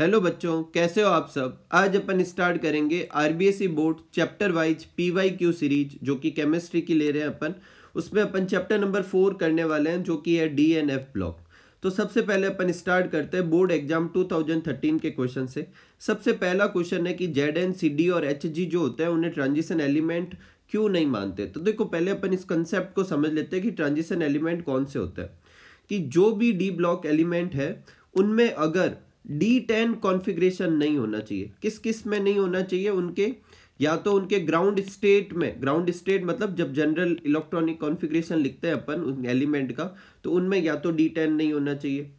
hello बच्चों कैसे हो आप सब आज अपन स्टार्ट करेंगे RBSE board chapter wise PYQ series जो कि केमिस्ट्री की ले रहे हैं अपन उसमें अपन चैप्टर नंबर फोर करने वाले हैं जो कि है डी एन एफ ब्लॉक तो सबसे पहले अपन स्टार्ट करते हैं बोर्ड एग्जाम 2013 के क्वेश्चन से सबसे पहला क्वेश्चन है कि जेड एन सी डी और एच जी जो होते हैं उन्हें ट्रांजिशन एलिमेंट क्यों नहीं मानते तो देखो पहले अपन इस कंसेप्ट को समझ लेते हैं कि ट्रांजिशन एलिमेंट कौन से होते हैं कि जो भी डी ब्लॉक एलिमेंट है उनमें अगर डी टेन कॉन्फिग्रेशन नहीं होना चाहिए किस किस में नहीं होना चाहिए उनके या तो उनके ग्राउंड स्टेट में ग्राउंड स्टेट मतलब जब जनरल इलेक्ट्रॉनिक कॉन्फिग्रेशन लिखते हैं अपन उन एलिमेंट का तो उनमें या तो डी टेन नहीं होना चाहिए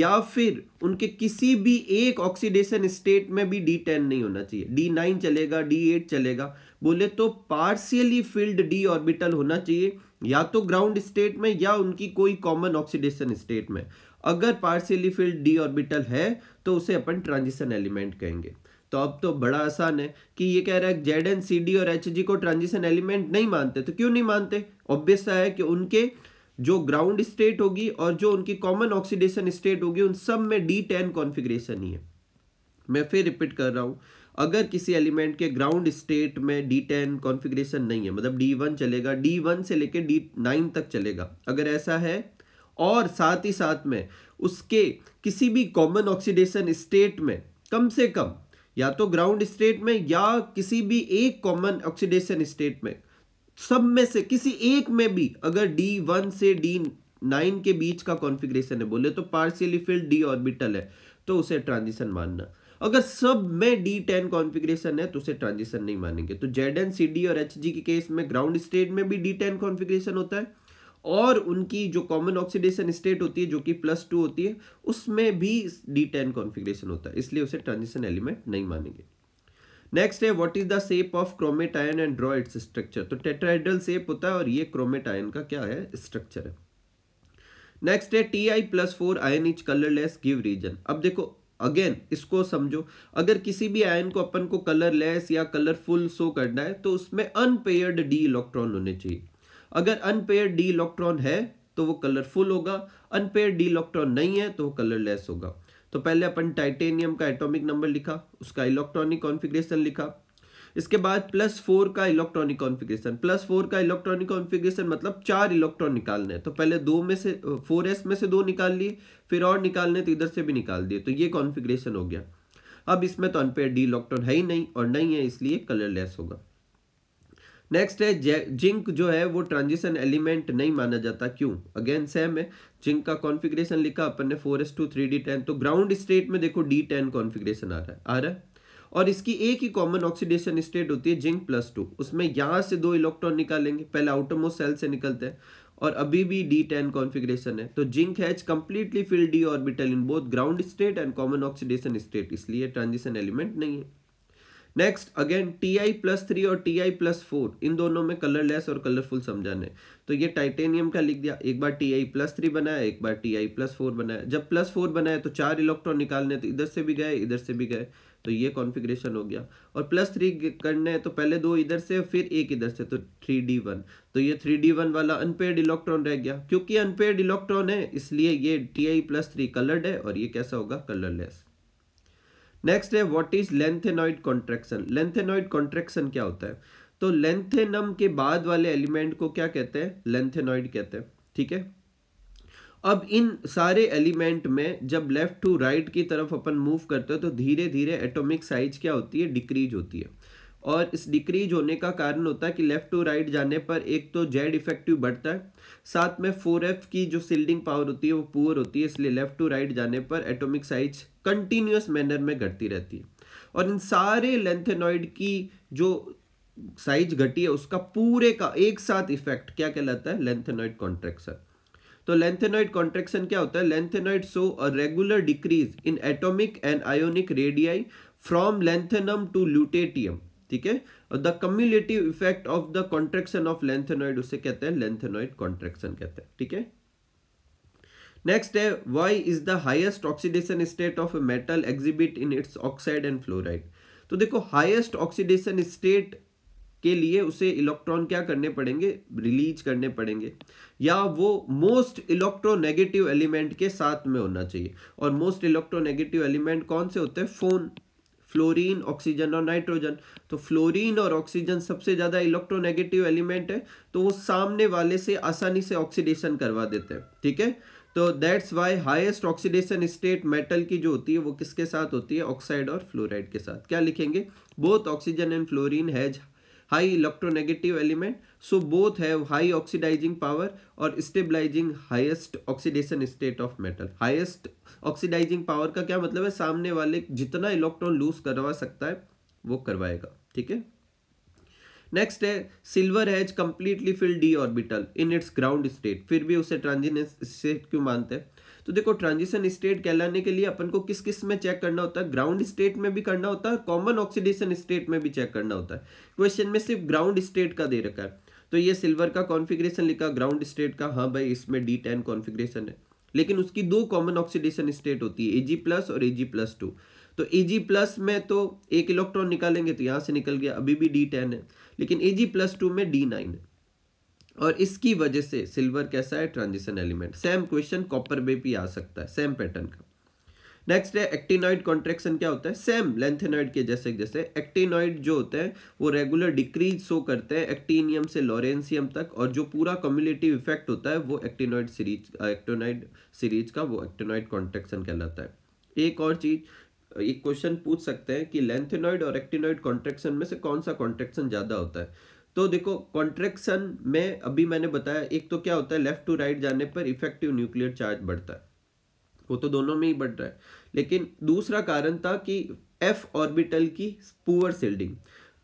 या फिर उनके किसी भी एक ऑक्सीडेशन स्टेट में भी डी टेन नहीं होना चाहिए डी नाइन चलेगा डी एट चलेगा बोले तो पार्शियली फिल्ड डी ऑर्बिटल होना चाहिए या तो ग्राउंड स्टेट में या उनकी कोई कॉमन ऑक्सीडेशन स्टेट में अगर पार्सियली फिल्ड डी ऑर्बिटल है तो उसे अपन ट्रांजिशन एलिमेंट कहेंगे तो अब तो बड़ा आसान है कि ये कह रहा है जेड एन सी डी और एच जी को ट्रांजिशन एलिमेंट नहीं मानते तो क्यों नहीं मानते ऑब्वियस है कि उनके जो ग्राउंड स्टेट होगी और जो उनकी कॉमन ऑक्सीडेशन स्टेट होगी उन सब में डी टेन कॉन्फिग्रेशन ही है मैं फिर रिपीट कर रहा हूँ अगर किसी एलिमेंट के ग्राउंड स्टेट में डी टेन कॉन्फिग्रेशन नहीं है मतलब डी वन चलेगा डी वन से लेकर डी नाइन तक चलेगा अगर ऐसा है और साथ ही साथ में उसके किसी भी कॉमन ऑक्सीडेशन स्टेट में कम से कम या तो ग्राउंड स्टेट में या किसी भी एक कॉमन ऑक्सीडेशन स्टेट में सब में से किसी एक में भी अगर डी वन से डी नाइन के बीच का कॉन्फ़िगरेशन है बोले तो पार्शियली फिल्ड डी ऑर्बिटल है तो उसे ट्रांजिशन मानना अगर सब में डी टेन कॉन्फ़िगरेशन है तो उसे ट्रांजिशन नहीं मानेंगे तो जेड एन सी डी और एच जी के केस में ग्राउंड स्टेट में भी डी टेन कॉन्फ़िगरेशन होता है और उनकी जो कॉमन ऑक्सीडेशन स्टेट होती है जो कि प्लस टू होती है उसमें भी डी टेन कॉन्फिग्रेशन होता है इसलिए उसे ट्रांजिशन एलिमेंट नहीं मानेंगे नेक्स्ट है what is the shape of chromate ion and draw its structure तो टेट्राइडल सेप होता है और ये क्रोमेट आयन का क्या है स्ट्रक्चर है नेक्स्ट है T I plus four ion is colourless give reason अब देखो अगेन इसको समझो अगर किसी भी आयन को अपन को कलरलेस या कलरफुल शो करना है तो उसमें अनपेयर्ड डी इलेक्ट्रॉन होने चाहिए अगर अनपेयर डी इलेक्ट्रॉन है तो वो कलरफुल होगा अनपेयर डी इलेक्ट्रॉन नहीं है तो वो कलरलेस होगा तो पहले अपन टाइटेनियम का एटॉमिक नंबर लिखा उसका इलेक्ट्रॉनिक कॉन्फ़िगरेशन लिखा इसके बाद प्लस फोर का इलेक्ट्रॉनिक कॉन्फ़िगरेशन प्लस फोर का इलेक्ट्रॉनिक कॉन्फ़िगरेशन मतलब चार इलेक्ट्रॉन निकालने हैं तो पहले दो में से फोर एस में से दो निकाल लिए फिर और निकालने तो इधर से भी निकाल दिए तो ये कॉन्फिग्रेशन हो गया अब इसमें तो अनपेयर डी इलेक्ट्रॉन है ही नहीं और नहीं है इसलिए कलरलेस होगा नेक्स्ट है जिंक जो है वो ट्रांजिशन एलिमेंट नहीं माना जाता क्यों अगेन सेम है जिंक का कॉन्फिग्रेशन लिखा अपन ने four S two three D ten तो ग्राउंड स्टेट में देखो डी टेन कॉन्फिग्रेशन आ रहा है आ रहा है और इसकी एक ही कॉमन ऑक्सीडेशन स्टेट होती है जिंक प्लस टू उसमें यहाँ से दो इलेक्ट्रॉन निकालेंगे पहले आउटरमोस्ट सेल से निकलते हैं और अभी भी डी टेन कॉन्फिग्रेशन है तो zinc has completely filled D orbital in both ground state and common oxidation state इसलिए ट्रांजिशन एलिमेंट नहीं है next again T I plus three और टी आई प्लस फोर इन दोनों में कलरलेस और कलरफुल समझाना है तो ये टाइटेनियम का लिख दिया एक बार टी आई प्लस थ्री बनाया एक बार टी आई प्लस फोर बनाया जब प्लस फोर बनाया तो चार इलेक्ट्रॉन निकालने तो इधर से भी गए इधर से भी गए तो ये कॉन्फिग्रेशन हो गया और प्लस थ्री करने तो पहले दो इधर से फिर एक इधर से तो थ्री डी वन तो ये थ्री डी वन वाला अनपेड इलेक्ट्रॉन रह गया क्योंकि अनपेड इलेक्ट्रॉन है इसलिए ये T I plus three coloured है और ये कैसा होगा कलरलेस नेक्स्ट है what is lanthanoid contraction lanthanoid contraction क्या होता है तो लेंथेनम के बाद वाले एलिमेंट को क्या कहते हैं लेंथेनॉइड कहते हैं ठीक है अब इन सारे एलिमेंट में जब लेफ्ट टू राइट की तरफ अपन मूव करते हैं तो धीरे धीरे एटॉमिक साइज क्या होती है डिक्रीज होती है और इस डिक्रीज होने का कारण होता है कि लेफ्ट टू राइट जाने पर एक तो जेड इफेक्टिव बढ़ता है साथ में फोर एफ की जो सील्डिंग पावर होती है वो पुअर होती है इसलिए लेफ्ट टू राइट जाने पर एटोमिक साइज कंटिन्यूस मैनर में घटती रहती है और इन सारे लेंथेनॉइड की जो साइज घटी है उसका पूरे का एक साथ इफेक्ट क्या कहलाता है लेंथेनॉइड कॉन्ट्रेक्शन तो लेंथेनॉइड कॉन्ट्रेक्शन क्या होता है lanthanoid so a regular decrease in atomic and ionic radii from lanthanum to lutetium ठीक है और the cumulative effect of the contraction of lanthanoid उसे कहते हैं लेंथेनॉइड कॉन्ट्रेक्शन कहते हैं ठीक है नेक्स्ट है why is the highest oxidation state of a metal exhibit in its oxide and fluoride तो देखो हाइएस्ट ऑक्सीडेशन स्टेट के लिए उसे इलेक्ट्रॉन क्या करने पड़ेंगे रिलीज करने पड़ेंगे या वो मोस्ट इलेक्ट्रोनेगेटिव एलिमेंट के साथ में होना चाहिए और मोस्ट इलेक्ट्रोनेगेटिव एलिमेंट कौन से होते हैं फोन फ्लोरीन ऑक्सीजन और नाइट्रोजन तो फ्लोरीन और ऑक्सीजन सबसे ज़्यादा इलेक्ट्रोनेगेटिव एलिमेंट है तो वो सामने वाले से आसानी से ऑक्सीडेशन करवा देते हैं ठीक है तो that's why highest oxidation state metal की जो होती है वो किसके साथ होती है ऑक्साइड और फ्लोराइड के साथ क्या लिखेंगे both oxygen and fluorine has high electronegative element so both have high oxidising power और stabilising highest oxidation state of metal highest oxidising power का क्या मतलब है सामने वाले जितना इलेक्ट्रॉन लूज करवा सकता है वो करवाएगा ठीक है नेक्स्ट है silver has completely filled D orbital in its ground state फिर भी उसे ट्रांजिनेस स्टेट क्यों मानते हैं तो देखो ट्रांजिशन स्टेट कहलाने के लिए अपन को किस किस में चेक करना होता है ग्राउंड स्टेट में भी करना होता है कॉमन ऑक्सीडेशन स्टेट में भी चेक करना होता है क्वेश्चन में सिर्फ ग्राउंड स्टेट का दे रखा है तो ये सिल्वर का कॉन्फिग्रेशन लिखा ग्राउंड स्टेट का हाँ भाई इसमें डी टेन कॉन्फिग्रेशन है लेकिन उसकी दो कॉमन ऑक्सीडेशन स्टेट होती है एजी प्लस और एजी प्लस टू तो एजी प्लस में तो एक इलेक्ट्रॉन निकालेंगे तो यहाँ से निकल गया अभी भी डी टेन है लेकिन जी प्लस टू में डी नाइन है और इसकी वजह से सिल्वर कैसा है transition element same question copper में भी आ सकता है सेम पैटर्न का नेक्स्ट है एक्टिनॉइड कॉन्ट्रेक्शन क्या होता है सेम लेंथेनॉइड के जैसे जैसे एक्टिनॉइड जो होते हैं वो रेगुलर डिक्रीज शो करते हैं एक्टिनियम से लॉरेंसियम तक और जो पूरा कम्युनिटिव इफेक्ट होता है वो एक्टिनॉइड सीरीज एक्टोनॉइड सीरीज का वो एक्टिनॉइड कॉन्ट्रेक्शन कहलाता है एक और चीज एक क्वेश्चन पूछ सकते हैं कि लेंथेनॉइड और एक्टिनॉइड कॉन्ट्रेक्शन में से कौन सा कॉन्ट्रेक्शन ज़्यादा होता है तो देखो कॉन्ट्रेक्शन में अभी मैंने बताया एक तो क्या होता है लेफ्ट टू राइट जाने पर इफेक्टिव न्यूक्लियर चार्ज बढ़ता है वो तो दोनों में ही बढ़ रहा है लेकिन दूसरा कारण था कि एफ ऑर्बिटल की पुअर सील्डिंग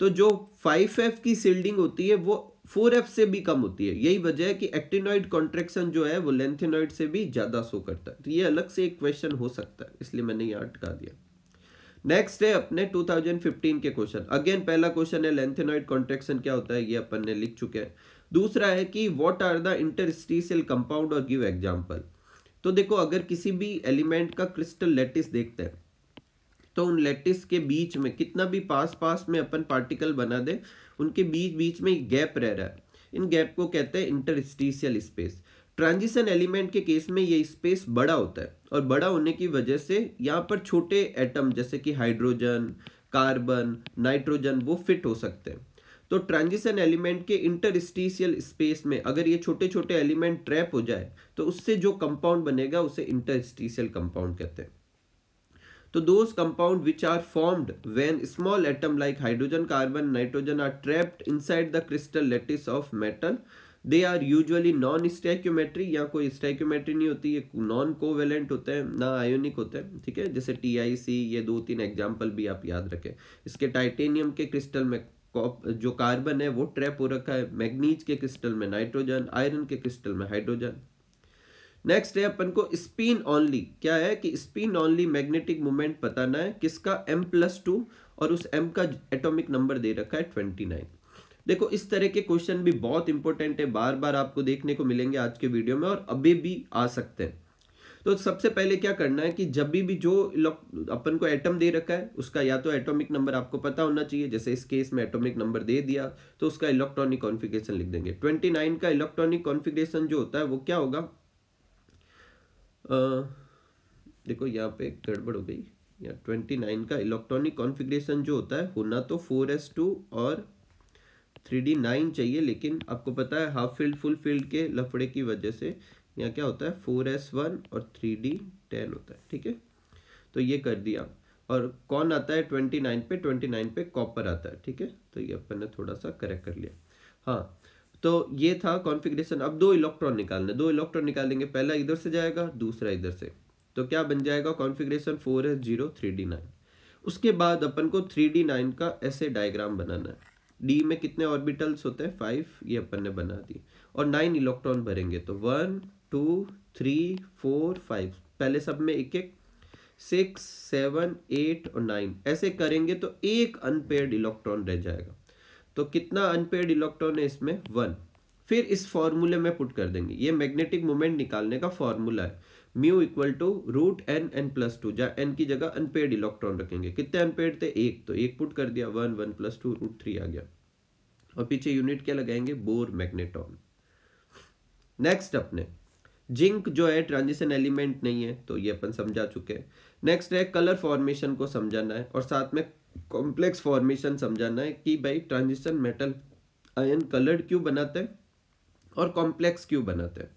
तो जो फाइव एफ की सील्डिंग होती है वो फोर एफ से भी कम होती है यही वजह है कि एक्टिनॉइड कॉन्ट्रेक्शन जो है वो लेंथेनॉइड से भी ज़्यादा शो करता है तो ये अलग से एक क्वेश्चन हो सकता है इसलिए मैंने ये अटका दिया नेक्स्ट है अपने 2015 के क्वेश्चन अगेन पहला क्वेश्चन है लेंथेनॉइड कॉन्ट्रेक्शन क्या होता है ये अपन ने लिख चुके हैं दूसरा है कि what are the interstitial compound और गिव एग्जांपल तो देखो अगर किसी भी एलिमेंट का क्रिस्टल लेटिस देखते हैं तो उन लेटिस के बीच में कितना भी पास पास में अपन पार्टिकल बना दे उनके बीच बीच में गैप रह रहा है इन गैप को कहते हैं इंटरस्टीशियल स्पेस ट्रांजिशन एलिमेंट के केस में ये स्पेस बड़ा होता है और बड़ा होने की वजह से यहाँ पर छोटे एटम जैसे कि हाइड्रोजन कार्बन नाइट्रोजन वो फिट हो सकते हैं तो ट्रांजिशन एलिमेंट के इंटर स्पेस में अगर ये छोटे छोटे एलिमेंट ट्रैप हो जाए तो उससे जो कंपाउंड बनेगा उसे इंटरस्टीशियल कंपाउंड कहते हैं तो those compound which are formed when small atom like hydrogen carbon nitrogen are trapped inside the crystal lattice of metal they are usually non stoichiometry या कोई स्टैक्योमेट्री नहीं होती ये नॉन कोवेलेंट होते हैं ना आयोनिक होते हैं ठीक है जैसे टी आई सी ये दो तीन एग्जाम्पल भी आप याद रखें इसके टाइटेनियम के क्रिस्टल में जो कार्बन है वो ट्रैप हो रखा है मैग्नीज के क्रिस्टल में नाइट्रोजन आयरन के क्रिस्टल में हाइड्रोजन नेक्स्ट है अपन को स्पिन ऑनली क्या है कि स्पिन ऑनली मैग्नेटिक मोमेंट बताना है किसका एम प्लस टू और उस एम का एटॉमिक नंबर दे रखा है ट्वेंटी नाइन देखो इस तरह के क्वेश्चन भी बहुत इंपॉर्टेंट है बार बार आपको देखने को मिलेंगे आज के वीडियो में और अभी भी आ सकते हैं तो सबसे पहले क्या करना है कि जब भी जो अपन को एटम दे रखा है उसका या तो एटॉमिक नंबर आपको पता होना चाहिए जैसे इस केस में एटॉमिक नंबर दे दिया तो उसका इलेक्ट्रॉनिक कॉन्फ़िगरेशन लिख देंगे 29 का इलेक्ट्रॉनिक कॉन्फ़िगरेशन जो होता है वो क्या होगा आ, देखो यहाँ पे गड़बड़ हो गई या ट्वेंटी का इलेक्ट्रॉनिक कॉन्फिग्रेशन जो होता है होना तो फोर और थ्री डी नाइन चाहिए लेकिन आपको पता है हाफ फील्ड फुल फील्ड के लफड़े की वजह से यहाँ क्या होता है फोर एस वन और थ्री डी टेन होता है ठीक है तो ये कर दिया और कौन आता है ट्वेंटी नाइन पे ट्वेंटी नाइन पे कॉपर आता है ठीक है तो ये अपन ने थोड़ा सा करेक्ट कर लिया हाँ तो ये था कॉन्फ़िगरेशन अब दो इलेक्ट्रॉन निकालने दो इलेक्ट्रॉन निकालेंगे पहला इधर से जाएगा दूसरा इधर से तो क्या बन जाएगा configuration four s zero three d nine उसके बाद अपन को थ्री डी नाइन का ऐसे डायग्राम बनाना है डी में कितने ऑर्बिटल्स होते हैं फाइव ये अपन ने बना दिए और नाइन इलेक्ट्रॉन भरेंगे तो one two three four five पहले सब में एक एक सिक्स सेवन एट और नाइन ऐसे करेंगे तो एक अनपेड इलेक्ट्रॉन रह जाएगा तो कितना अनपेड इलेक्ट्रॉन है इसमें वन फिर इस फॉर्मूले में पुट कर देंगे ये मैग्नेटिक मोमेंट निकालने का फॉर्मूला है mu equal to root n n plus two जहाँ एन की जगह अनपेड इलेक्ट्रॉन रखेंगे कितने अनपेड थे एक तो एक पुट कर दिया one one plus two root three आ गया और पीछे यूनिट क्या लगाएंगे बोर मैग्नेटॉन नेक्स्ट अपने जिंक जो है ट्रांजिशन एलिमेंट नहीं है तो ये अपन समझा चुके हैं नेक्स्ट है कलर फॉर्मेशन को समझाना है और साथ में कॉम्प्लेक्स फॉर्मेशन समझाना है कि भाई ट्रांजिशन मेटल आयन कलर्ड क्यों बनाते हैं और कॉम्प्लेक्स क्यों बनाते हैं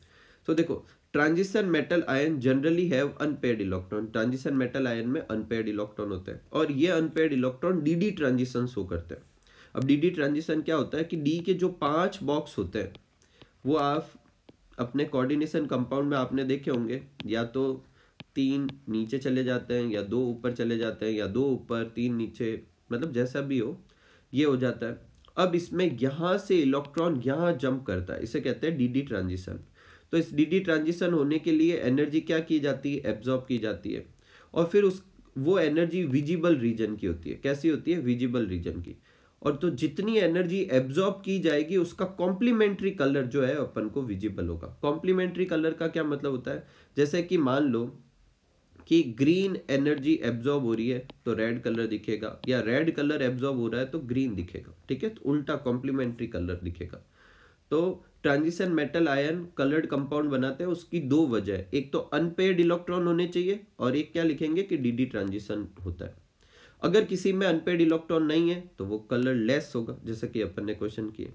तो देखो transition metal ion generally have unpaired electron transition metal ion में अनपेड इलेक्ट्रॉन होते हैं और ये unpaired electron d d transition show करते हैं अब डी डी ट्रांजिशन क्या होता है कि डी के जो पांच बॉक्स होते हैं वो आप अपने कोऑर्डिनेशन कंपाउंड में आपने देखे होंगे या तो तीन नीचे चले जाते हैं या दो ऊपर चले जाते हैं या दो ऊपर तीन नीचे मतलब जैसा भी हो ये हो जाता है अब इसमें यहाँ से इलेक्ट्रॉन यहाँ जंप करता है इसे कहते हैं डी डी ट्रांजिशन तो इस डी डी ट्रांजिशन होने के लिए एनर्जी क्या की जाती है एब्जॉर्ब की जाती है और फिर उस वो एनर्जी विजिबल रीजन की होती है कैसी होती है विजिबल रीजन की और तो जितनी एनर्जी एब्जॉर्ब की जाएगी उसका कॉम्प्लीमेंट्री कलर जो है अपन को विजिबल होगा कॉम्प्लीमेंट्री कलर का क्या मतलब होता है जैसे कि मान लो कि ग्रीन एनर्जी एब्जॉर्ब हो रही है तो रेड कलर दिखेगा या रेड कलर एब्जॉर्ब हो रहा है तो ग्रीन दिखेगा ठीक है तो उल्टा कॉम्प्लीमेंट्री कलर दिखेगा तो transition metal ion coloured compound बनाते हैं उसकी दो वजह एक तो अनपेड इलेक्ट्रॉन होने चाहिए और एक क्या लिखेंगे कि डीडी ट्रांजिशन होता है अगर किसी में अनपेड इलेक्ट्रॉन नहीं है तो वो कलर लेस होगा जैसे कि अपन ने क्वेश्चन किए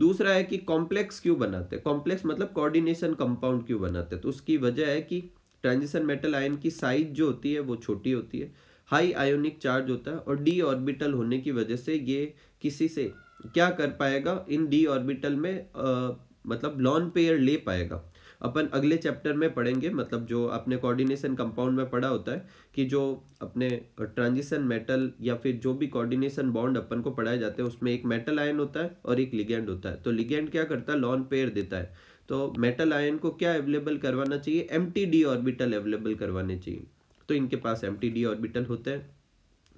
दूसरा है कि कॉम्प्लेक्स क्यों बनाते हैं कॉम्प्लेक्स मतलब कोऑर्डिनेशन कंपाउंड क्यों बनाते हैं तो उसकी वजह है कि ट्रांजिशन मेटल आयन की साइज जो होती है वो छोटी होती है हाई आयोनिक चार्ज होता है और डी ऑर्बिटल होने की वजह से ये किसी से क्या कर पाएगा इन डी ऑर्बिटल में आ, मतलब लॉन पेयर ले पाएगा अपन अगले चैप्टर में पढ़ेंगे मतलब जो अपने कोऑर्डिनेशन कंपाउंड में पढ़ा होता है कि जो अपने ट्रांजिशन मेटल या फिर जो भी कोऑर्डिनेशन बॉन्ड अपन को पढ़ाए जाते हैं उसमें एक मेटल आयन होता है और एक लिगेंड होता है तो लिगेंड क्या करता है लॉन पेयर देता है तो मेटल आयन को क्या अवेलेबल करवाना चाहिए एम डी ऑर्बिटल अवेलेबल करवाने चाहिए तो इनके पास एम डी ऑर्बिटल होते हैं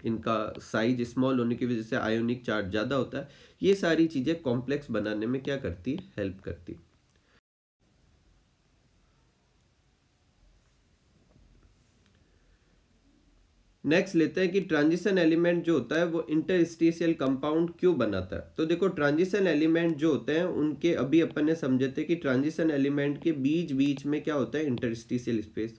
इनका साइज स्मॉल होने की वजह से आयोनिक चार्ज ज़्यादा होता है ये सारी चीज़ें कॉम्प्लेक्स बनाने में क्या करती है हेल्प करती है नेक्स्ट लेते हैं कि ट्रांजिशन एलिमेंट जो होता है वो इंटरस्टिशियल कंपाउंड क्यों बनाता है तो देखो ट्रांजिशन एलिमेंट जो होते हैं उनके अभी अपन ने समझे थे कि ट्रांजिशन एलिमेंट के बीच बीच में क्या होता है इंटरस्टिशियल स्पेस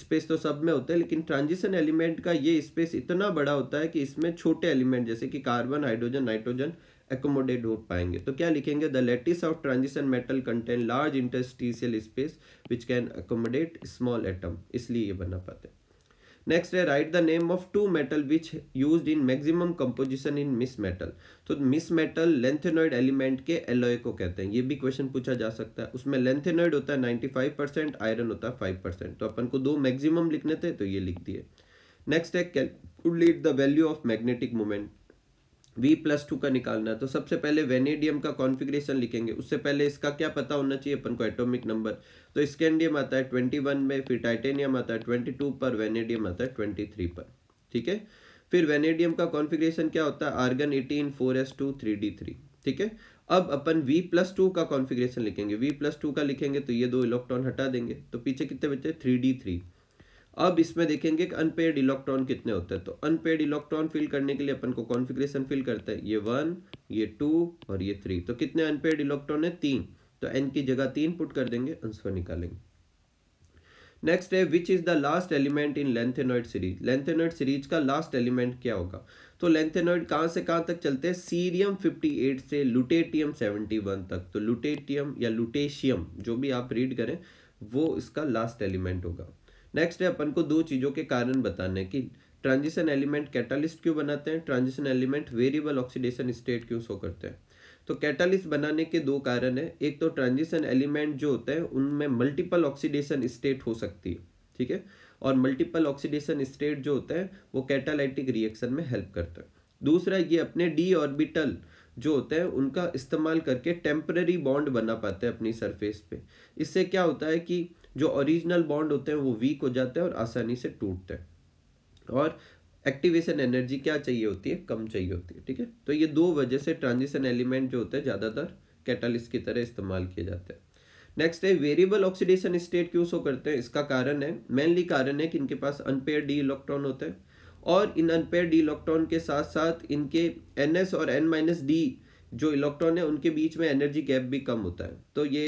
स्पेस तो सब में होता है लेकिन ट्रांजिशन एलिमेंट का ये स्पेस इतना बड़ा होता है कि इसमें छोटे एलिमेंट जैसे कि कार्बन हाइड्रोजन नाइट्रोजन एकोमोडेट हो पाएंगे तो क्या लिखेंगे the lattice of transition metal content large interstitial space which can accommodate small atom इसलिए ये बना पाते हैं नेक्स्ट है write the name of two metal which use in maximum composition in misch metal तो मिस मेटल लेंथेनॉइड एलिमेंट के alloy को कहते हैं ये भी क्वेश्चन पूछा जा सकता है उसमें लेंथेनॉइड होता है नाइन्टी फाइव परसेंट आयरन होता है फाइव परसेंट तो अपन को दो मैक्सिमम लिखने थे तो ये लिख दिए नेक्स्ट है calculate the value of magnetic movement V plus two का निकालना है तो सबसे पहले वेनेडियम का कॉन्फ़िगरेशन लिखेंगे उससे पहले इसका क्या पता होना चाहिए अपन को एटॉमिक नंबर तो स्कैंडियम आता है ट्वेंटी वन में फिर टाइटेनियम आता है ट्वेंटी टू पर वेनेडियम आता है ट्वेंटी थ्री पर ठीक है फिर वेनेडियम का कॉन्फ़िगरेशन क्या होता है argon eighteen four S two three d three ठीक है अब अपन वी प्लस टू का कॉन्फिग्रेशन लिखेंगे वी प्लस टू का लिखेंगे तो ये दो इलेक्ट्रॉन हटा देंगे तो पीछे कितने बचे थ्री डी थ्री अब इसमें देखेंगे कि अनपेड इलेक्ट्रॉन कितने होते हैं तो अनपेड इलेक्ट्रॉन फिल करने के लिए अपन को कॉन्फिग्रेशन फिल करते हैं ये वन ये टू और ये थ्री तो कितने अनपेड इलेक्ट्रॉन है तीन तो एन की जगह तीन पुट कर देंगे आंसर निकालेंगे नेक्स्ट है which is the last element in lanthanoid series lanthanoid series का लास्ट एलिमेंट क्या होगा तो लेंथेनॉइड कहाँ से कहाँ तक चलते हैं सीरियम 58 से लुटेटियम 71 तक तो लुटेटियम या लुटेशियम जो भी आप रीड करें वो इसका लास्ट एलिमेंट होगा नेक्स्ट है अपन को दो चीज़ों के कारण बताने की ट्रांजिशन एलिमेंट कैटालिस्ट क्यों बनाते हैं transition element variable oxidation state क्यों शो करते हैं तो कैटालिस्ट बनाने के दो कारण है एक तो ट्रांजिशन एलिमेंट जो होते हैं उनमें मल्टीपल ऑक्सीडेशन स्टेट हो सकती है ठीक है और मल्टीपल ऑक्सीडेशन स्टेट जो होता है वो कैटालाइटिक रिएक्शन में हेल्प करता है दूसरा ये अपने डी ऑर्बिटल जो होते हैं उनका इस्तेमाल करके टेम्पररी बॉन्ड बना पाते हैं अपनी सरफेस पे इससे क्या होता है कि जो ओरिजिनल बॉन्ड होते हैं वो वीक हो जाते हैं और आसानी से टूटते हैं और एक्टिवेशन एनर्जी क्या चाहिए होती है कम चाहिए होती है ठीक है तो ये दो वजह से ट्रांजिशन एलिमेंट जो होते हैं ज़्यादातर कैटालिस्ट की तरह इस्तेमाल किए जाते हैं नेक्स्ट है वेरिएबल ऑक्सीडेशन स्टेट क्यों शो करते हैं इसका कारण है मेनली कारण है कि इनके पास अनपेयर डी इलेक्ट्रॉन होते हैं और इन अनपेयर डी इलेक्ट्रॉन के साथ साथ इनके एन और एन माइनस डी जो इलेक्ट्रॉन है उनके बीच में एनर्जी गैप भी कम होता है तो ये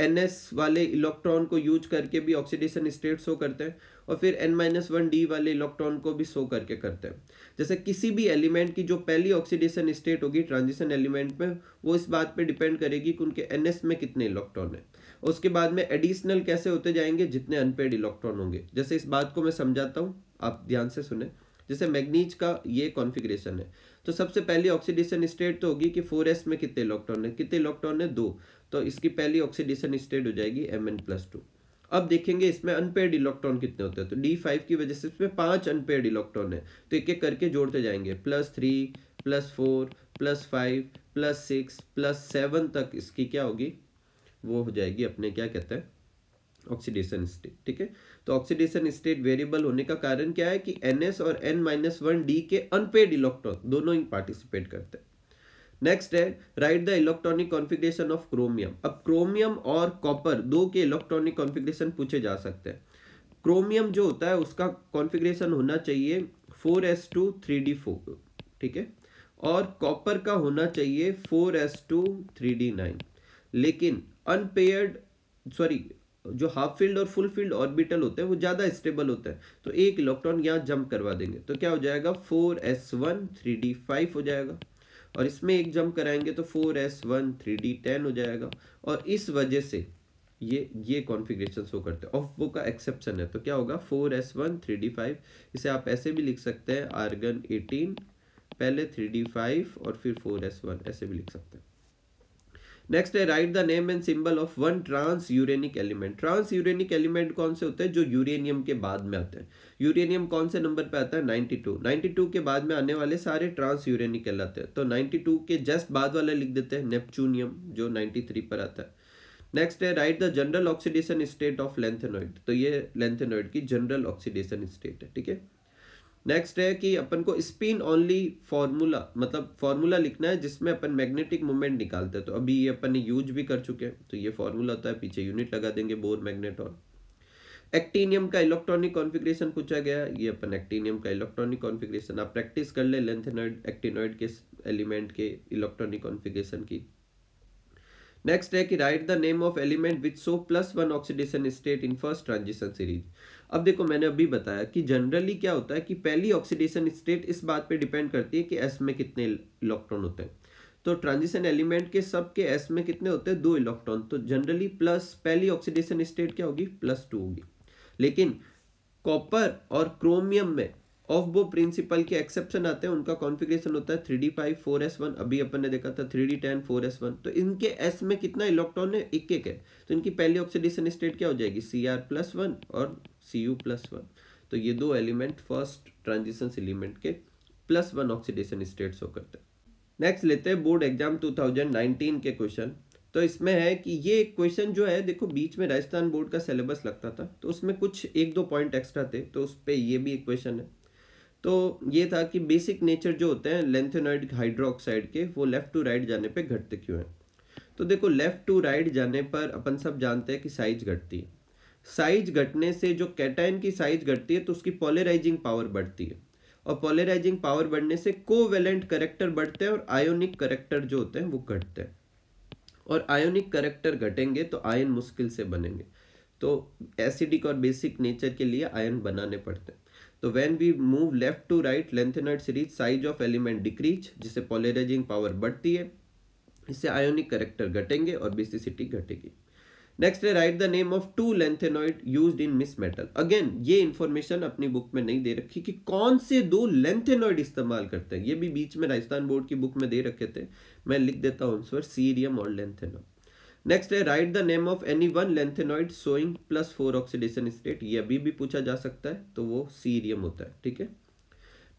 एन एस वाले इलेक्ट्रॉन को यूज करके भी ऑक्सीडेशन स्टेट शो करते हैं और फिर एन माइनस वन डी वाले इलेक्ट्रॉन को भी शो करके करते हैं जैसे किसी भी एलिमेंट की जो पहली ऑक्सीडेशन स्टेट होगी ट्रांजिशन एलिमेंट में वो इस बात पे डिपेंड करेगी कि उनके एन एस में कितने इलेक्ट्रॉन हैं उसके बाद में एडिशनल कैसे होते जाएंगे जितने अनपेड इलेक्ट्रॉन होंगे जैसे इस बात को मैं समझाता हूँ आप ध्यान से सुने जैसे मैग्नीज का ये कॉन्फिग्रेशन है तो सबसे पहली ऑक्सीडेशन स्टेट तो होगी कि 4s में कितने इलेक्ट्रॉन है कितने इलेक्ट्रॉन है दो तो इसकी पहली ऑक्सीडेशन स्टेट हो जाएगी एम एन प्लस टू अब देखेंगे इसमें अनपेड इलेक्ट्रॉन कितने होते हैं तो डी फाइव की वजह से इसमें पांच अनपेड इलेक्ट्रॉन है तो एक एक करके जोड़ते जाएंगे plus three plus four plus five plus six plus seven तक इसकी क्या होगी वो हो जाएगी अपने क्या कहते हैं ऑक्सीडेशन स्टेट ठीक है तो ऑक्सीडेशन स्टेट वेरिएबल होने का कारण क्या है कि एन और एन माइनस वन डी के अनपेड इलेक्ट्रॉन दोनों ही पार्टिसिपेट करते हैं नेक्स्ट है write the electronic configuration of chromium अब क्रोमियम और कॉपर दो के इलेक्ट्रॉनिक कॉन्फ़िगरेशन पूछे जा सकते हैं क्रोमियम जो होता है उसका कॉन्फ़िगरेशन होना चाहिए four S two three d four ठीक है और कॉपर का होना चाहिए four S two three d nine लेकिन अनपेयर्ड सॉरी जो हाफ फील्ड और फुल फील्ड ऑर्बिटल होते हैं वो ज़्यादा स्टेबल होता है तो एक इलेक्ट्रॉन यहाँ जंप करवा देंगे तो क्या हो जाएगा four s one three d five हो जाएगा और इसमें एक जंप कराएंगे तो four s one three D ten हो जाएगा और इस वजह से ये ये कॉन्फ़िगरेशन शो करते हैं ऑफ बो का एक्सेप्शन है तो क्या होगा four s one three d five इसे आप ऐसे भी लिख सकते हैं आर्गन एटीन पहले थ्री डी फाइव और फिर फोर एस वन ऐसे भी लिख सकते हैं नेक्स्ट है write the name and symbol of one transuranic element transuranic element कौन से होते हैं जो यूरेनियम के बाद में आते हैं यूरेनियम कौन से नंबर पे आता है 92 92 के बाद में आने वाले सारे ट्रांस यूरेनिक कहलाते हैं तो 92 के जस्ट बाद वाले लिख देते हैं नेपचूनियम जो थ्री पर आता है नेक्स्ट है write the general oxidation state of lanthanoid तो ये लेंथेनॉइड की जनरल ऑक्सीडेशन स्टेट है ठीक है नेक्स्ट है कि अपन को स्पिन ओनली फॉर्मूला मतलब फॉर्मूला लिखना है जिसमें अपन मैग्नेटिक मोमेंट निकालते हैं तो अभी ये अपन यूज भी कर चुके हैं तो ये फॉर्मूला होता है पीछे यूनिट लगा देंगे बोर मैग्नेट और एक्टीनियम का इलेक्ट्रॉनिक कॉन्फ़िगरेशन पूछा गया ये अपन एक्टीनियम का इलेक्ट्रॉनिक कॉन्फ़िगरेशन आप प्रैक्टिस कर लेंथेनॉइड एक्टिनॉइड के एलिमेंट के इलेक्ट्रॉनिक कॉन्फ़िगरेशन की नेक्स्ट है कि write the name of element with so plus one oxidation state in first transition series अब देखो मैंने अभी बताया कि जनरली क्या होता है कि पहली ऑक्सीडेशन स्टेट इस बात पे डिपेंड करती है कि एस में कितने इलेक्ट्रॉन होते हैं तो ट्रांजिशन एलिमेंट के सब के एस में कितने होते हैं दो इलेक्ट्रॉन तो जनरली प्लस पहली ऑक्सीडेशन स्टेट क्या होगी प्लस टू होगी लेकिन कॉपर और क्रोमियम में ऑफ वो प्रिंसिपल के एक्सेप्शन आते हैं उनका कॉन्फिग्रेशन होता है three d five four s one अभी अपन ने देखा था three D ten four s one तो इनके एस में कितना इलेक्ट्रॉन है एक एक है तो इनकी पहली ऑक्सीडेशन स्टेट क्या हो जाएगी सी आर प्लस वन और सी यू प्लस वन तो ये दो एलिमेंट फर्स्ट ट्रांजिशन एलिमेंट के plus one oxidation state show करते हैं नेक्स्ट लेते हैं board exam two thousand nineteen के क्वेश्चन तो इसमें है कि ये क्वेश्चन जो है देखो बीच में राजस्थान बोर्ड का सिलेबस लगता था तो उसमें कुछ एक दो पॉइंट एक्स्ट्रा थे तो उस पर ये भी एक क्वेश्चन है तो ये था कि बेसिक नेचर जो होते हैं लेंथेनॉइड हाइड्रोक्साइड के वो लेफ़्ट टू राइट जाने पे घटते क्यों हैं तो देखो लेफ़्ट टू राइट जाने पर अपन सब जानते हैं कि साइज घटती है साइज घटने से जो कैटाइन की साइज घटती है तो उसकी पोलराइजिंग पावर बढ़ती है और पोलराइजिंग पावर बढ़ने से कोवेलेंट करेक्टर बढ़ते हैं और आयोनिक करेक्टर जो होते हैं वो घटते हैं और आयोनिक करेक्टर घटेंगे तो आयन मुश्किल से बनेंगे तो एसिडिक और बेसिक नेचर के लिए आयन बनाने पड़ते हैं तो when we move left to right lanthanide series size of element decrease जिससे पोलराइजिंग पावर बढ़ती है इससे आयोनिक करेक्टर घटेंगे और बेसिसिटी घटेगी नेक्स्ट है write the name of two lanthanoid use in misch metal again ये इन्फॉर्मेशन अपनी बुक में नहीं दे रखी कि कौन से दो लेंथेनॉइड इस्तेमाल करते हैं ये भी बीच में राजस्थान बोर्ड की बुक में दे रखे थे मैं लिख देता हूँ सीरियम और लेंथेनॉइड नेक्स्ट है write the name of any one lanthanoid showing plus four oxidation state ये अभी भी पूछा जा सकता है तो वो सीरियम होता है ठीक है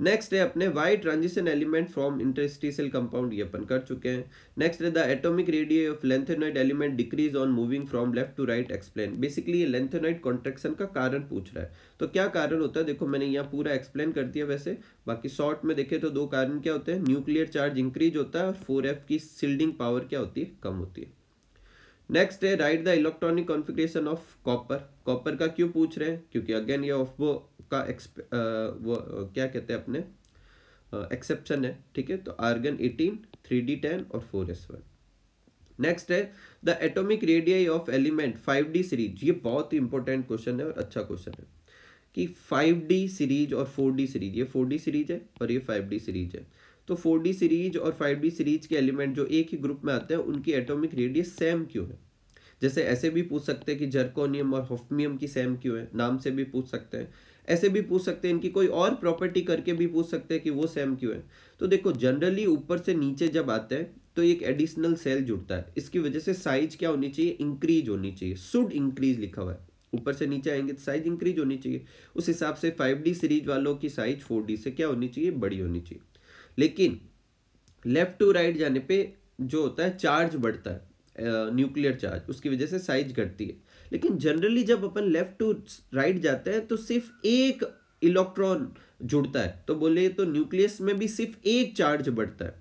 नेक्स्ट है अपने why transition element from interstitial compound ये अपन कर चुके हैं नेक्स्ट है the atomic radio of lanthanoid element decrease on moving from left to right explain basically ये लेंथेनॉइड कॉन्ट्रेक्शन का कारण पूछ रहा है तो क्या कारण होता है देखो मैंने यहाँ पूरा एक्सप्लेन कर दिया वैसे बाकी शॉर्ट में देखे तो दो कारण क्या होते हैं न्यूक्लियर चार्ज इंक्रीज होता है और फोर की सील्डिंग पावर क्या होती है कम होती है नेक्स्ट है write the electronic configuration of copper copper का क्यों पूछ रहे हैं क्योंकि अगेन ये ऑफ वो का एक्सप वो uh, uh, क्या कहते हैं अपने एक्सेप्शन uh, है ठीक है तो argon eighteen three D ten और फोर एस वन नेक्स्ट है the atomic radii of element five d series ये बहुत ही इंपॉर्टेंट क्वेश्चन है और अच्छा क्वेश्चन है कि फाइव डी सीरीज और फोर डी सीरीज ये फोर डी सीरीज है और ये फाइव डी सीरीज है तो 4D सीरीज और 5D सीरीज के एलिमेंट जो एक ही ग्रुप में आते हैं उनकी एटॉमिक रेडियस सेम क्यों है जैसे ऐसे भी पूछ सकते हैं कि जर्कोनियम और होफमियम की सेम क्यों है नाम से भी पूछ सकते हैं ऐसे भी पूछ सकते हैं इनकी कोई और प्रॉपर्टी करके भी पूछ सकते हैं कि वो सेम क्यों है तो देखो जनरली ऊपर से नीचे जब आते हैं तो एक एडिशनल सेल जुड़ता है इसकी वजह से साइज क्या होनी चाहिए इंक्रीज होनी चाहिए सुड इंक्रीज लिखा हुआ है ऊपर से नीचे आएंगे तो साइज इंक्रीज होनी चाहिए उस हिसाब से 5D सीरीज वालों की साइज 4D से क्या होनी चाहिए बड़ी होनी चाहिए लेकिन लेफ्ट टू राइट जाने पे जो होता है चार्ज बढ़ता है न्यूक्लियर uh, चार्ज उसकी वजह से साइज घटती है लेकिन जनरली जब अपन लेफ्ट टू राइट जाते हैं तो सिर्फ एक इलेक्ट्रॉन जुड़ता है तो बोले तो न्यूक्लियस में भी सिर्फ एक चार्ज बढ़ता है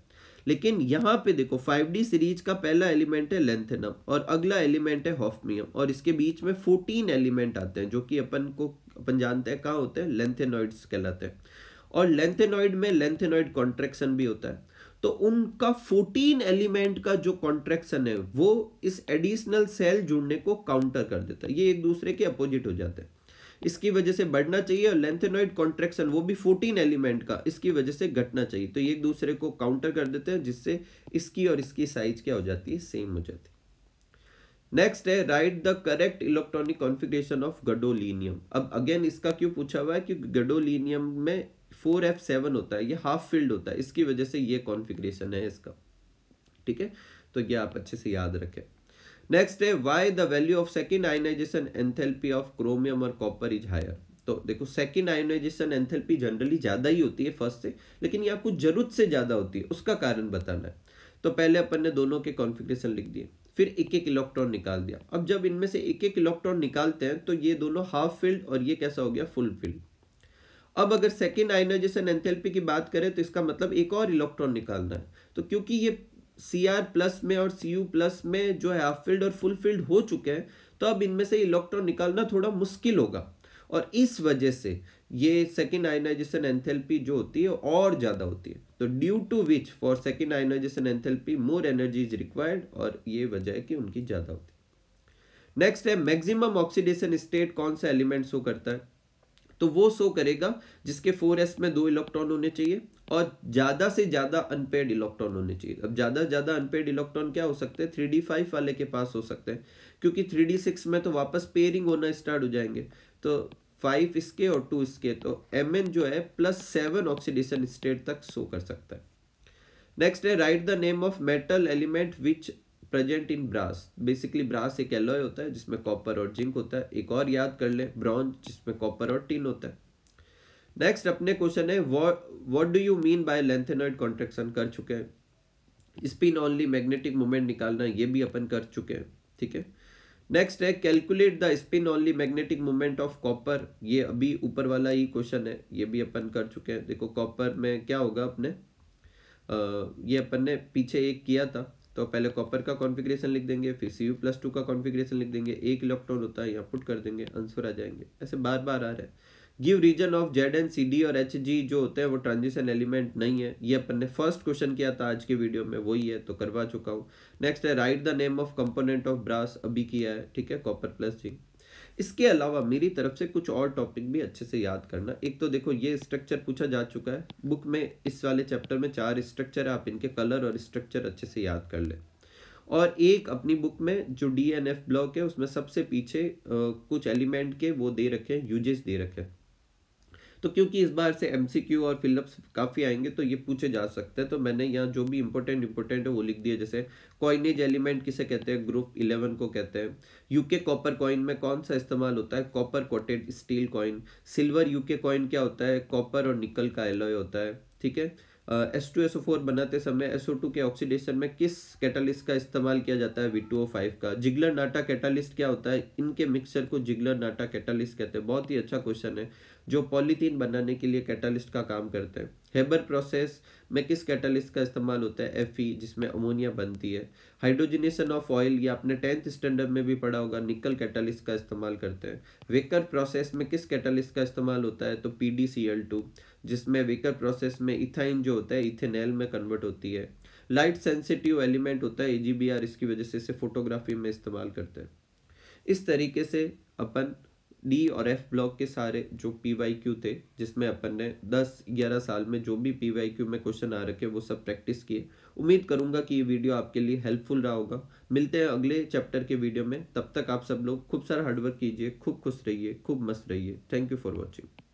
लेकिन यहाँ पे देखो 5D सीरीज का पहला एलिमेंट है लेंथेनम और अगला एलिमेंट है हॉफमियम और इसके बीच में 14 एलिमेंट आते हैं जो कि अपन को अपन जानते हैं कहाँ होते हैं लेंथेनॉइड्स कहलाते हैं और लेंथेनॉइड में लेंथेनॉइड कॉन्ट्रेक्शन भी होता है तो उनका 14 एलिमेंट का जो कॉन्ट्रेक्शन है वो इस एडिशनल सेल जुड़ने को काउंटर कर देता है ये एक दूसरे के अपोजिट हो जाते हैं इसकी वजह से बढ़ना चाहिए और लेंथेनॉइड कॉन्ट्रेक्शन वो भी 14 एलिमेंट का इसकी वजह से घटना चाहिए तो ये एक दूसरे को काउंटर कर देते हैं जिससे इसकी और इसकी साइज क्या हो जाती है सेम हो जाती है नेक्स्ट है write the correct electronic configuration of gadolinium अब अगेन इसका क्यों पूछा हुआ है कि गडोलिनियम में फोर एफ सेवन होता है ये हाफ फील्ड होता है इसकी वजह से ये कॉन्फ़िगरेशन है इसका ठीक है तो ये आप अच्छे से याद रखें नेक्स्ट है why the value of second ionisation enthalpy of chromium और कॉपर इज हायर तो देखो सेकेंड आयोनाइजेशन एंथेल्पी जनरली ज़्यादा ही होती है फर्स्ट से लेकिन ये आपको जरूरत से ज़्यादा होती है उसका कारण बताना है तो पहले अपन ने दोनों के कॉन्फ़िगरेशन लिख दिए फिर एक एक इलेक्ट्रॉन निकाल दिया अब जब इनमें से एक एक इलेक्ट्रॉन निकालते हैं तो ये दोनों हाफ फील्ड और ये कैसा हो गया फुल फील्ड अब अगर सेकेंड आइनाइजेशन एंथेल्पी की बात करें तो इसका मतलब एक और इलेक्ट्रॉन निकालना है तो क्योंकि ये सी आर प्लस में और सी यू प्लस में जो है हाफ फील्ड और फुल फील्ड हो चुके हैं तो अब इनमें से इलेक्ट्रॉन निकालना थोड़ा मुश्किल होगा और इस वजह से ये सेकेंड आइनाइजेशन एंथेल्पी जो होती है और ज़्यादा होती है तो due to which for second ionisation enthalpy more energy is required और ये वजह है कि उनकी ज़्यादा होती है नेक्स्ट है मैक्सिमम ऑक्सीडेशन स्टेट कौन सा एलिमेंट शो करता है तो वो शो करेगा जिसके फोर एस में दो इलेक्ट्रॉन होने चाहिए और ज़्यादा से ज़्यादा अनपेड इलेक्ट्रॉन होने चाहिए अब ज़्यादा ज़्यादा अनपेड इलेक्ट्रॉन क्या हो सकते हैं थ्री डी फाइव वाले के पास हो सकते हैं क्योंकि थ्री डी सिक्स में तो वापस पेयरिंग होना स्टार्ट हो जाएंगे तो फाइव इसके और टू इसके तो एम जो है प्लस सेवन ऑक्सीडेशन स्टेट तक शो कर सकता है नेक्स्ट है write the name of metal element which present in brass basically brass एक एलॉय होता है जिसमें कॉपर और जिंक होता है एक और याद कर ले ब्रॉन्ज जिसमें कॉपर और टीन होता है नेक्स्ट अपने क्वेश्चन है what do you mean by lanthanoid contraction कर चुके हैं स्पिन ओनली मैग्नेटिक मोमेंट निकालना ये भी अपन कर चुके हैं ठीक है नेक्स्ट है calculate the spin only magnetic moment of copper ये अभी ऊपर वाला ही क्वेश्चन है ये भी अपन कर चुके हैं देखो कॉपर में क्या होगा अपने आ, ये अपन ने पीछे एक किया था तो पहले कॉपर का कॉन्फ़िगरेशन लिख देंगे फिर सी यू प्लस टू का कॉन्फ़िगरेशन लिख देंगे एक इलेक्ट्रॉन होता है यहाँ पुट कर देंगे आंसर आ जाएंगे ऐसे बार बार आ रहा है give reason of Z and C D और एच जी जो होते हैं वो ट्रांजिशन एलिमेंट नहीं है ये अपन ने फर्स्ट क्वेश्चन किया था आज के वीडियो में वही है तो करवा चुका हूँ नेक्स्ट है write the name of component of brass अभी किया है ठीक है कॉपर प्लस जी इसके अलावा मेरी तरफ से कुछ और टॉपिक भी अच्छे से याद करना एक तो देखो ये स्ट्रक्चर पूछा जा चुका है बुक में इस वाले चैप्टर में चार स्ट्रक्चर है आप इनके कलर और स्ट्रक्चर अच्छे से याद कर लें और एक अपनी बुक में जो डी एन एफ ब्लॉक है उसमें सबसे पीछे आ, कुछ एलिमेंट के वो दे रखे हैं यूजेस दे रखे हैं तो क्योंकि इस बार से एमसीक्यू और फिलअप्स काफ़ी आएंगे तो ये पूछे जा सकते हैं तो मैंने यहाँ जो भी इंपॉर्टेंट इंपॉर्टेंट है वो लिख दिया जैसे कॉइनेज एलिमेंट किसे कहते हैं ग्रुप इलेवन को कहते हैं यूके कॉपर कॉइन में कौन सा इस्तेमाल होता है copper coated steel coin silver UK coin क्या होता है कॉपर और निकल का एलोय होता है ठीक है S two S O four बनाते समय एस ओ टू के ऑक्सीडेशन में किस कैटालिस्ट का इस्तेमाल किया जाता है वी टू ओ फाइव का जिगलर नाटा कैटालिस्ट क्या होता है इनके मिक्सचर को जिगलर नाटा कैटालिस्ट कहते हैं बहुत ही अच्छा क्वेश्चन है जो पॉलीथीन बनाने के लिए कैटलिस्ट का काम करते हैं हेबर प्रोसेस में किस कैटलिस्ट का इस्तेमाल होता है एफ जिसमें अमोनिया बनती है हाइड्रोजनेशन ऑफ ऑयल या आपने टेंथ स्टैंडर्ड में भी पढ़ा होगा निकल कैटलिस्ट का इस्तेमाल करते हैं वेकर प्रोसेस में किस कैटलिस्ट का इस्तेमाल होता है तो पी जिसमें वेकर प्रोसेस में इथाइन जो होता है इथेनैल में कन्वर्ट होती है लाइट सेंसिटिव एलिमेंट होता है ए इसकी वजह से इसे फोटोग्राफी में इस्तेमाल करते हैं इस तरीके से अपन डी और एफ ब्लॉक के सारे जो पी वाई क्यू थे जिसमें अपन ने 10 11 साल में जो भी पी वाई क्यू में क्वेश्चन आ रखे वो सब प्रैक्टिस किए उम्मीद करूंगा कि ये वीडियो आपके लिए हेल्पफुल रहा होगा मिलते हैं अगले चैप्टर के वीडियो में तब तक आप सब लोग खूब सारा हार्डवर्क कीजिए खूब खुश रहिए खूब मस्त रहिए थैंक यू फॉर वॉचिंग